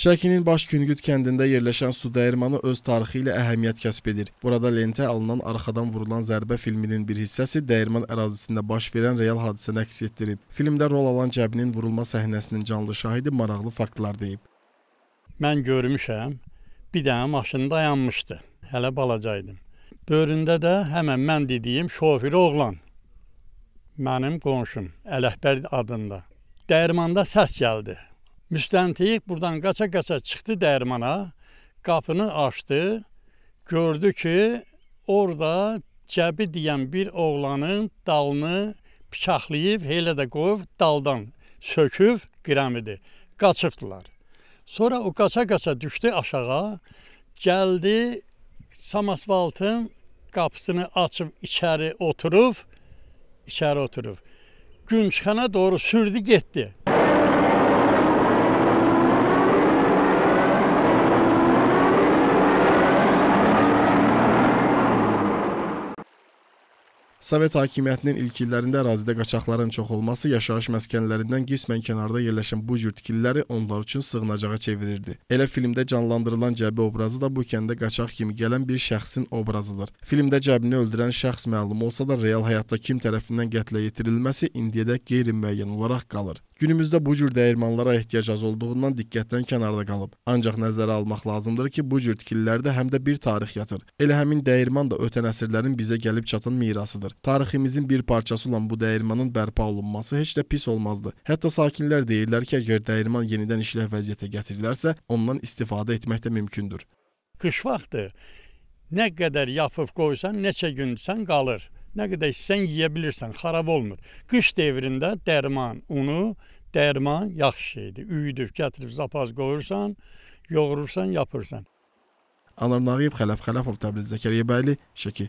Şəkinin Baş Küngüt kəndində yerləşən su dəyirmanı öz tarixi ilə əhəmiyyət kəsb edir. Burada lentə alınan arxadan vurulan zərbə filminin bir hissəsi dəyirman ərazisində baş verən real hadisəni əks etdirib. Filmdə rol alan Cəbinin vurulma səhnəsinin canlı şahidi maraqlı faktlar deyib. Mən görmüşəm, bir dənə maşın dayanmışdı. Hələ balaca idim. Böyründə də həmən mən dediyim şoför oğlan. Mənim qonşum Ələhbər adında. Dəyirmanda səs gəldi. Müstəntiq buradan qaça-qaça çıxdı dərmana, qapını açdı, gördü ki, orada Cəbi deyən bir oğlanın dalını bıçaqlayıb, elə də qoyub daldan söküb qirəmidir. Qaçıbdılar. Sonra o qaça-qaça düşdü aşağı, gəldi samasvaltın qapısını açıb içəri oturub, içəri oturub. Gün çıxana doğru sürdü getdi. Sovet hakimiyyətinin ilk illərində ərazidə qaçaqların çox olması yaşayış məskənlərindən qismən kənarda yerləşən bu cür tikililəri onlar üçün sığınacağa çevirirdi. Elə filmdə canlandırılan Cəbi obrazı da bu kəndə qaçaq kimi gələn bir şəxsin obrazıdır. Filmdə Cəbini öldürən şəxs məlum olsa da real həyatda kim tərəfindən qətlə yetirilməsi indiyədək qeyri-müəyyən olaraq qalır. Günümüzdə bu cür dəyirmanlara ehtiyac az olduğundan diqqətdən kənarda qalıb. Ancaq nəzərə almaq lazımdır ki, bu cür tikililərdə həm də bir tarix yatır. Elə həmin dəyirman da ötən əsrlərin bizə gəlib çatan mirasıdır olmalıdır. Tariximizin bir parçası olan bu dəyirmanın bərpa olunması heç də pis olmazdı. Hətta sakinlər deyirlər ki, əgər dəyirman yenidən işlək vəziyyətə gətirilərsə, ondan istifadə etmək də mümkündür. Qış vaxtı nə qədər yapıb qoysan, neçə gün sən qalır. Nə qədər sən yeyə bilirsən, xarab olmur. Qış dövründə dərman, unu, dərman yaxşı şeydir. Üyüdüb gətirib zapaz qoyursan, yoğurursan, yapırsan. Anar Nağib, Xələf Xələfov, Təbriz Zəkəriyyə Bəyli, Şəki.